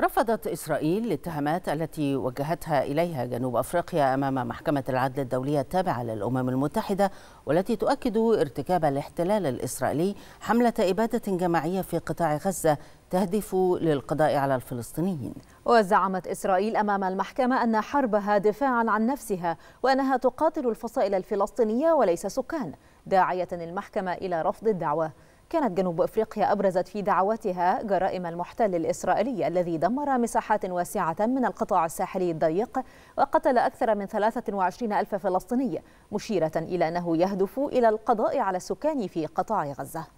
رفضت إسرائيل الاتهامات التي وجهتها إليها جنوب أفريقيا أمام محكمة العدل الدولية التابعة للأمم المتحدة والتي تؤكد ارتكاب الاحتلال الإسرائيلي حملة إبادة جماعية في قطاع غزة تهدف للقضاء على الفلسطينيين وزعمت إسرائيل أمام المحكمة أن حربها دفاعا عن نفسها وأنها تقاتل الفصائل الفلسطينية وليس سكان داعية المحكمة إلى رفض الدعوة كانت جنوب افريقيا ابرزت في دعوتها جرائم المحتل الاسرائيلي الذي دمر مساحات واسعه من القطاع الساحلي الضيق وقتل اكثر من 23 الف فلسطيني مشيره الى انه يهدف الى القضاء على السكان في قطاع غزه